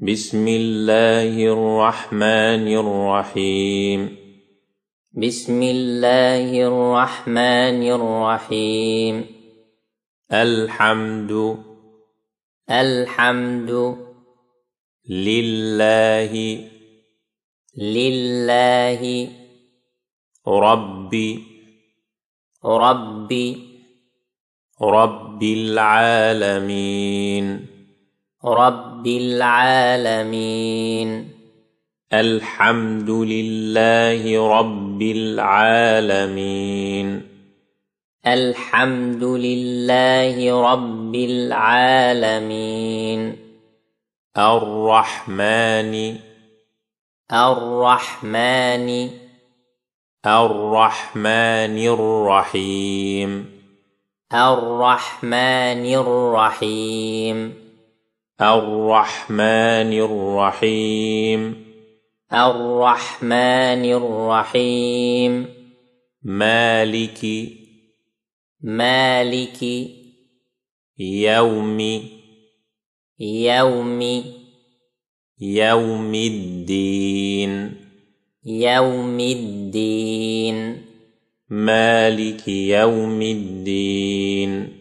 بسم الله الرحمن الرحيم بسم الله الرحمن الرحيم الحمد الحمد لله لله ربي ربي رب العالمين رب العالمين الحمد لله رب العالمين الحمد لله رب العالمين الرحمن الرحمن الرحمن الرحيم الرحمن الرحيم الرحمن الرحيم الرحمن الرحيم مالك مالك يوم يوم يوم الدين يوم الدين مالك يوم الدين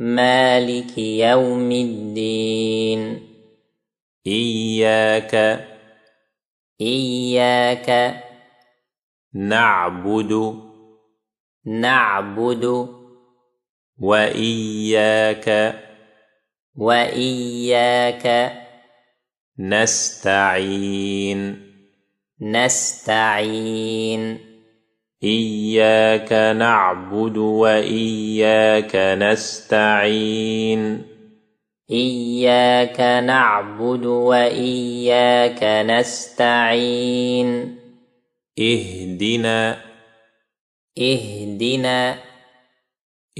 مالك يوم الدين اياك اياك نعبد نعبد واياك واياك نستعين نستعين إياك نعبد وإياك نستعين إياك نعبد وإياك نستعين اهدنا اهدنا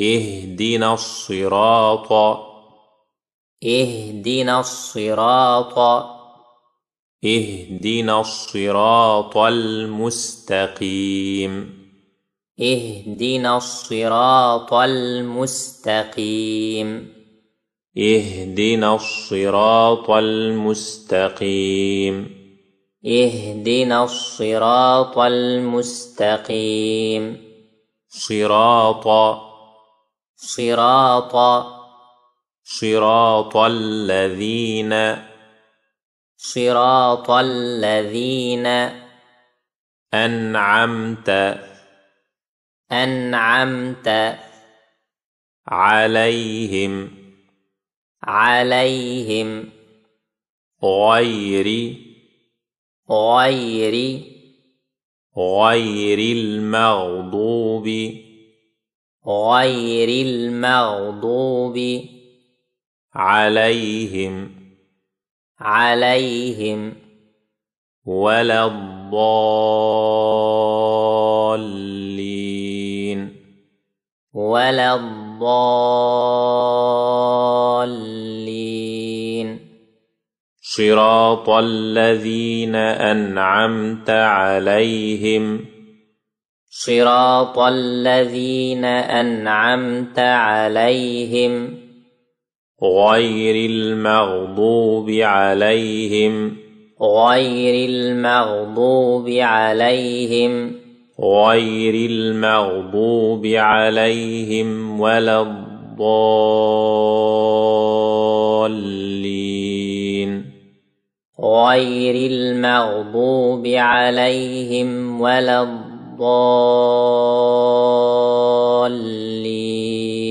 اهدنا الصراط اهدنا الصراط اهدنا الصراط المستقيم اهدنا الصراط المستقيم اهدنا الصراط المستقيم اهدنا الصراط المستقيم صراط صراط صراط الذين صراط الذين أنعمت أنعمت عليهم عليهم غير غير غير المغضوب غير المغضوب عليهم عليهم ولا الضالين ولا الضالين صراط الذين انعمت عليهم صراط الذين انعمت عليهم غير المغضوب عليهم غير المغضوب عليهم غير المغضوب عليهم ولا الضالين غير المغضوب عليهم ولا الضالين